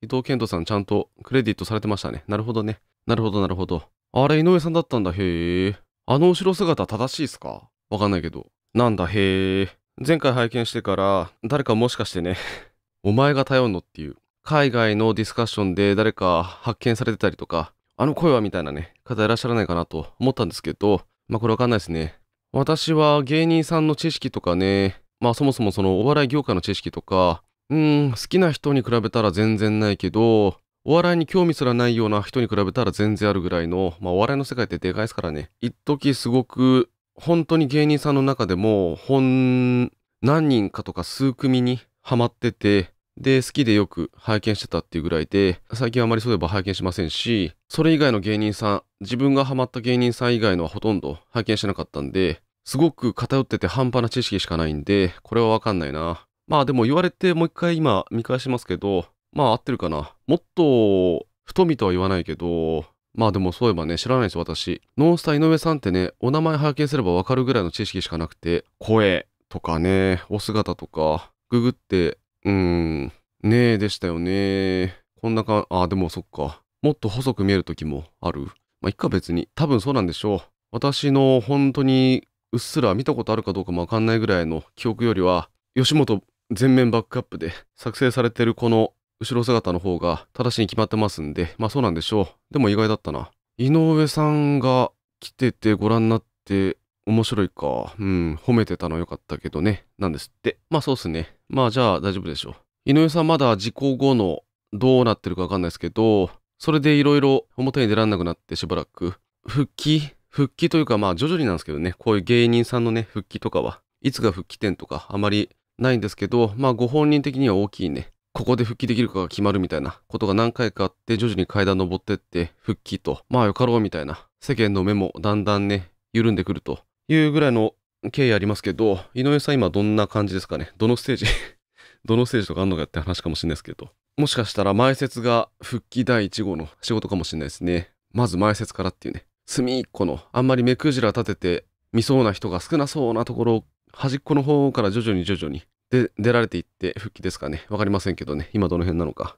伊藤健人さんちゃんとクレディットされてましたね。なるほどね。なるほど、なるほど。あれ、井上さんだったんだ。へえ。あの後ろ姿正しいっすかわかんないけど。なんだ、へえ。前回拝見してから、誰かもしかしてね お前が頼んのっていう、海外のディスカッションで誰か発見されてたりとか、あの声はみたいなね、方いらっしゃらないかなと思ったんですけど、まあこれわかんないですね。私は芸人さんの知識とかね、まあそもそもそのお笑い業界の知識とか、うん、好きな人に比べたら全然ないけど、お笑いに興味すらないような人に比べたら全然あるぐらいの、まあお笑いの世界ってでかいですからね。一時すごく、本当に芸人さんの中でも、ほん、何人かとか数組にハマってて、で、好きでよく拝見してたっていうぐらいで、最近あまりそういえば拝見しませんし、それ以外の芸人さん、自分がハマった芸人さん以外のはほとんど拝見してなかったんで、すごく偏ってて半端な知識しかないんで、これはわかんないな。まあでも言われてもう一回今見返しますけど、まあ合ってるかな。もっと、太みとは言わないけど、まあでもそういえばね、知らないです私。ノンスター井上さんってね、お名前拝見すればわかるぐらいの知識しかなくて、声とかね、お姿とか、ググって、うーん、ねえでしたよねこんなか、あ、でもそっか。もっと細く見える時もある。まあ、いっか別に。多分そうなんでしょう。私の本当にうっすら見たことあるかどうかもわかんないぐらいの記憶よりは、吉本全面バックアップで作成されてるこの後ろ姿の方が正しいに決まってますんで、まあそうなんでしょう。でも意外だったな。井上さんが来ててご覧になって面白いか。うん、褒めてたのよかったけどね。なんですって。まあそうっすね。まあじゃあ大丈夫でしょう。井上さんまだ事故後のどうなってるかわかんないですけど、それでいろいろ表に出らんなくなってしばらく、復帰復帰というか、まあ徐々になんですけどね、こういう芸人さんのね、復帰とかは、いつが復帰点とかあまりないんですけど、まあご本人的には大きいね、ここで復帰できるかが決まるみたいなことが何回かあって、徐々に階段登ってって、復帰と、まあよかろうみたいな、世間の目もだんだんね、緩んでくるというぐらいの経緯ありますけど、井上さん今どんな感じですかねどのステージ どのステージとかあんのかって話かもしれないですけど。もしかしたら前説が復帰第1号の仕事かもしれないですね。まず前説からっていうね。隅っこのあんまり目くじら立てて見そうな人が少なそうなところ端っこの方から徐々に徐々にで出られていって復帰ですかね分かりませんけどね今どの辺なのか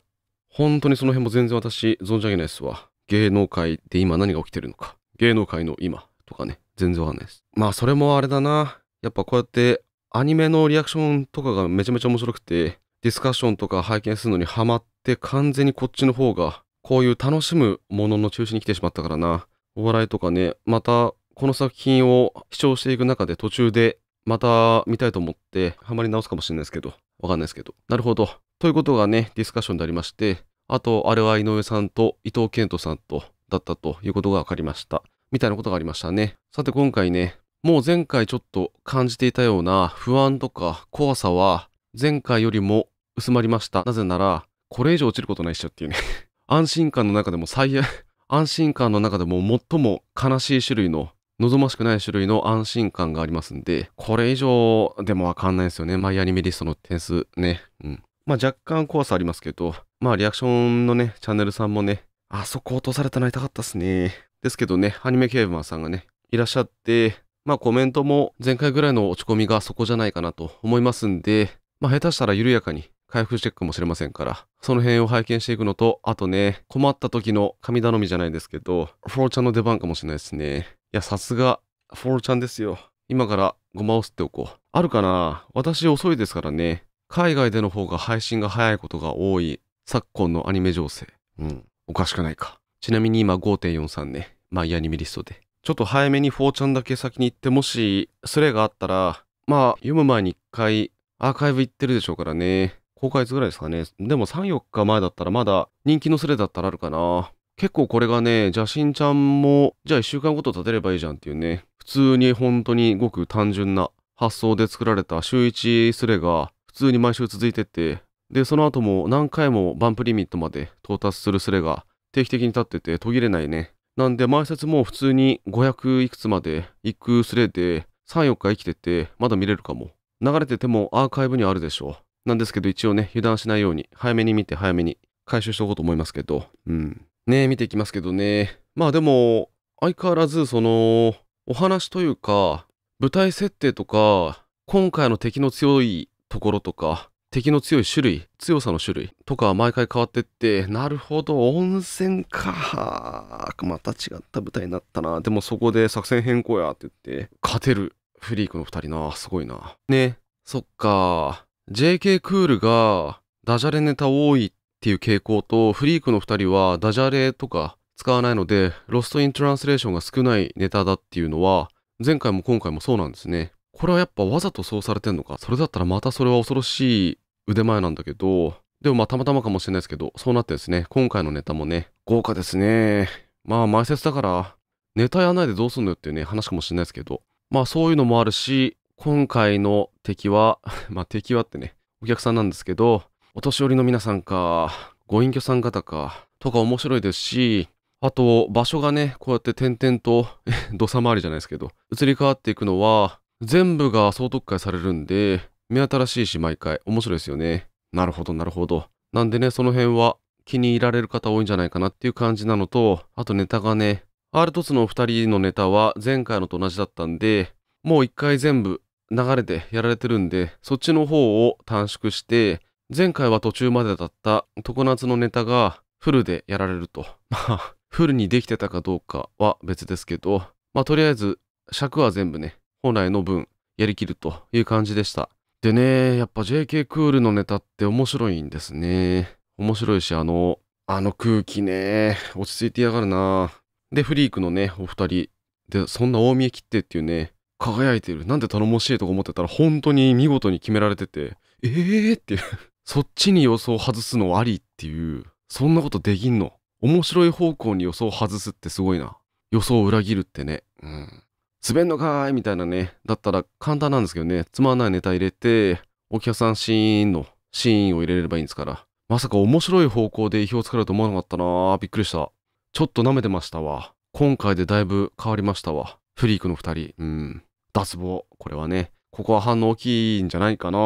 本当にその辺も全然私存じ上げないですわ芸能界で今何が起きてるのか芸能界の今とかね全然わかんないですまあそれもあれだなやっぱこうやってアニメのリアクションとかがめちゃめちゃ面白くてディスカッションとか拝見するのにハマって完全にこっちの方がこういう楽しむものの中心に来てしまったからなお笑いとかね、またこの作品を視聴していく中で途中でまた見たいと思ってあまり直すかもしれないですけど、わかんないですけど。なるほど。ということがね、ディスカッションでありまして、あと、あれは井上さんと伊藤健人さんとだったということが分かりました。みたいなことがありましたね。さて今回ね、もう前回ちょっと感じていたような不安とか怖さは前回よりも薄まりました。なぜなら、これ以上落ちることないっしょっていうね。安心感の中でも最悪安心感の中でも最も悲しい種類の望ましくない種類の安心感がありますんで、これ以上でもわかんないですよね。マイアニメリストの点数ね。うん。まあ若干怖さありますけど、まあリアクションのね、チャンネルさんもね、あそこ落とされたの痛かったっすね。ですけどね、アニメケーブマンさんがね、いらっしゃって、まあコメントも前回ぐらいの落ち込みがそこじゃないかなと思いますんで、まあ下手したら緩やかに開封していくかもしれませんから、その辺を拝見していくのと、あとね、困った時の神頼みじゃないですけど、フォーちゃんの出番かもしれないですね。いや、さすが、フォーちゃんですよ。今からごまを吸っておこう。あるかな私遅いですからね。海外での方が配信が早いことが多い昨今のアニメ情勢。うん。おかしくないか。ちなみに今5.43ね。マイアニメリストで。ちょっと早めに4ちゃんだけ先に行って、もし、スレがあったら、まあ、読む前に一回、アーカイブ行ってるでしょうからね。5ヶ月ぐらいですかね。でも3、4日前だったらまだ人気のスレだったらあるかな。結構これがね、邪神ちゃんも、じゃあ1週間ごと立てればいいじゃんっていうね、普通に本当にごく単純な発想で作られた週1スレが普通に毎週続いてて、で、その後も何回もバンプリミットまで到達するスレが定期的に立ってて途切れないね。なんで、毎節も普通に500いくつまで行くスレで3、4日生きてて、まだ見れるかも。流れててもアーカイブにあるでしょなんですけど、一応ね、油断しないように、早めに見て早めに回収しておこうと思いますけど、うん。ね見ていきますけどね。まあでも、相変わらず、その、お話というか、舞台設定とか、今回の敵の強いところとか、敵の強い種類、強さの種類とかは毎回変わってって、なるほど、温泉か。また違った舞台になったな。でもそこで作戦変更やって言って、勝てるフリークの2人な。すごいな。ね、そっか。JK クールがダジャレネタ多いっていう傾向と、フリークの2人はダジャレとか使わないので、ロストイントランスレーションが少ないネタだっていうのは、前回も今回もそうなんですね。これはやっぱわざとそうされてんのか。それだったらまたそれは恐ろしい腕前なんだけど、でもまあたまたまかもしれないですけど、そうなってですね、今回のネタもね、豪華ですね。まあ前説だから、ネタやらないでどうすんのよっていうね、話かもしれないですけど、まあそういうのもあるし、今回の敵は、まあ敵はってね、お客さんなんですけど、お年寄りの皆さんか、ご隠居さん方か、とか面白いですし、あと場所がね、こうやって点々と 土佐回りじゃないですけど、移り変わっていくのは、全部が総特会されるんで、目新しいし毎回面白いですよね。なるほど、なるほど。なんでね、その辺は気に入られる方多いんじゃないかなっていう感じなのと、あとネタがね、アルトツのお二人のネタは前回のと同じだったんで、もう一回全部流れでやられてるんで、そっちの方を短縮して、前回は途中までだった常夏のネタがフルでやられると。まあ、フルにできてたかどうかは別ですけど、まあとりあえず尺は全部ね、本来の分やりきるという感じでした。でね、やっぱ JK クールのネタって面白いんですね。面白いし、あの、あの空気ね、落ち着いてやがるなで、フリークのね、お二人、で、そんな大見え切ってっていうね、輝いてる。なんで頼もしいとか思ってたら、本当に見事に決められてて、えーっていう そっちに予想外すのありっていう、そんなことできんの。面白い方向に予想外すってすごいな。予想を裏切るってね。うん。滑んのかーいみたいなね。だったら簡単なんですけどね。つまんないネタ入れて、お客さんシーンのシーンを入れればいいんですから。まさか面白い方向で意表をつかれると思わなかったなびっくりした。ちょっと舐めてましたわ。今回でだいぶ変わりましたわ。フリークの二人。うん。脱帽。これはね、ここは反応大きいんじゃないかな。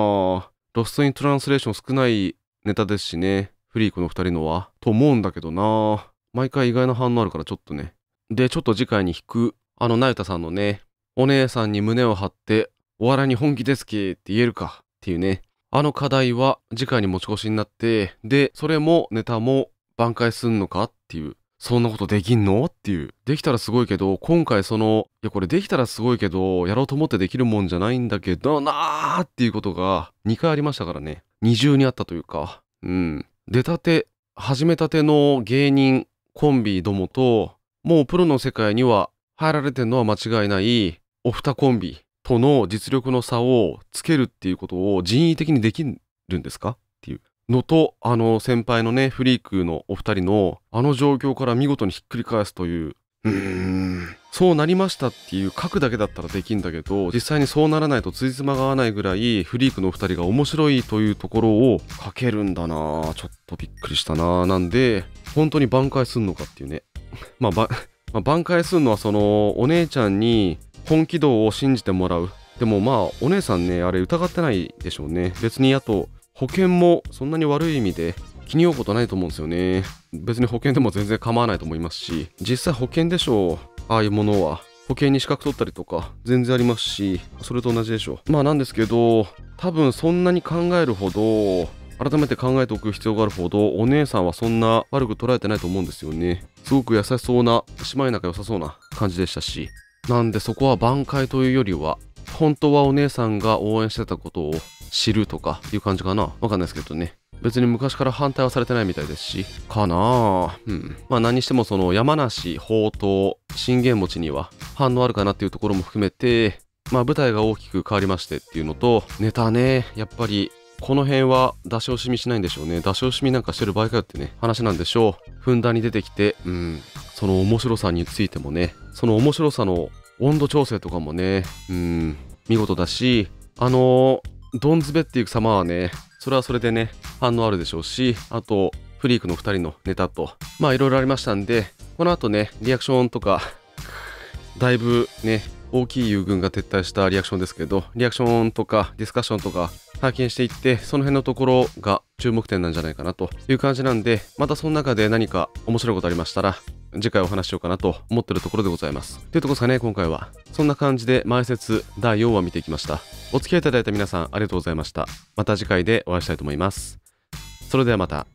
ロストイントランスレーション少ないネタですしね。フリークの二人のは。と思うんだけどな。毎回意外な反応あるからちょっとね。で、ちょっと次回に引く、あの、ナユタさんのね、お姉さんに胸を張って、お笑いに本気ですけって言えるかっていうね。あの課題は次回に持ち越しになって、で、それもネタも挽回すんのかっていうそんなことできんのっていう。できたらすごいけど、今回その、いやこれできたらすごいけど、やろうと思ってできるもんじゃないんだけどなーっていうことが2回ありましたからね。二重にあったというか。うん。出たて、始めたての芸人コンビどもと、もうプロの世界には入られてんのは間違いないお二コンビとの実力の差をつけるっていうことを人為的にできるんですかのと、あの先輩のね、フリークのお二人のあの状況から見事にひっくり返すという、うーん、そうなりましたっていう書くだけだったらできんだけど、実際にそうならないとついつまが合わないぐらい、フリークのお二人が面白いというところを書けるんだなちょっとびっくりしたななんで、本当に挽回すんのかっていうね。まあ、ば、まあ、挽回するのはその、お姉ちゃんに本気度を信じてもらう。でもまあ、お姉さんね、あれ疑ってないでしょうね。別にあと、保険もそんなに悪い意味で気に負うことないと思うんですよね別に保険でも全然構わないと思いますし実際保険でしょうああいうものは保険に資格取ったりとか全然ありますしそれと同じでしょうまあなんですけど多分そんなに考えるほど改めて考えておく必要があるほどお姉さんはそんな悪く捉えてないと思うんですよねすごく優しそうな姉妹仲良さそうな感じでしたしなんでそこは挽回というよりは本当はお姉さんが応援してたことを知るとかいう感じかな。わかんないですけどね。別に昔から反対はされてないみたいですし、かなあうん。まあ何にしてもその山梨、宝刀、信玄餅には反応あるかなっていうところも含めて、まあ舞台が大きく変わりましてっていうのと、ネタね、やっぱりこの辺は出し惜しみしないんでしょうね。出し惜しみなんかしてる場合かよってね、話なんでしょう。ふんだんに出てきて、うん、その面白さについてもね、その面白さの温度調整とかもね、うん、見事だし、あのードンズベっていく様はね、それはそれでね、反応あるでしょうし、あと、フリークの2人のネタと、まあいろいろありましたんで、この後ね、リアクションとか、だいぶね、大きい友軍が撤退したリアクションですけどリアクションとかディスカッションとか拝見していってその辺のところが注目点なんじゃないかなという感じなんでまたその中で何か面白いことありましたら次回お話しようかなと思ってるところでございますというとこですかね今回はそんな感じで前説第4話見ていきましたお付き合いいただいた皆さんありがとうございましたまた次回でお会いしたいと思いますそれではまた